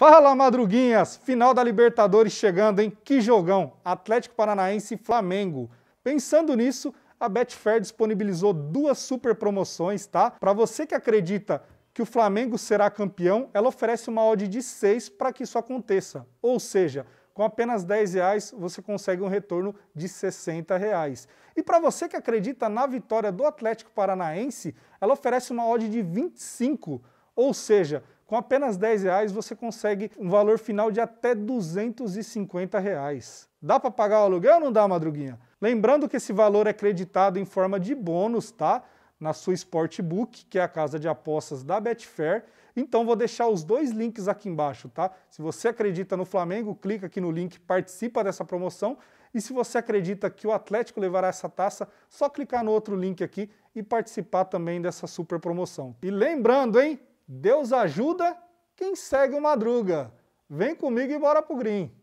Fala, madruguinhas! Final da Libertadores chegando, hein? Que jogão! Atlético Paranaense e Flamengo. Pensando nisso, a Betfair disponibilizou duas super promoções, tá? Para você que acredita que o Flamengo será campeão, ela oferece uma odd de 6 para que isso aconteça. Ou seja, com apenas 10 reais você consegue um retorno de 60 reais. E para você que acredita na vitória do Atlético Paranaense, ela oferece uma odd de 25, ou seja, com apenas 10 reais você consegue um valor final de até 250 reais. Dá para pagar o aluguel ou não dá, Madruguinha? Lembrando que esse valor é creditado em forma de bônus, tá? Na sua Sportbook, que é a casa de apostas da Betfair. Então vou deixar os dois links aqui embaixo, tá? Se você acredita no Flamengo, clica aqui no link, participa dessa promoção. E se você acredita que o Atlético levará essa taça, só clicar no outro link aqui e participar também dessa super promoção. E lembrando, hein? Deus ajuda quem segue o Madruga. Vem comigo e bora pro green.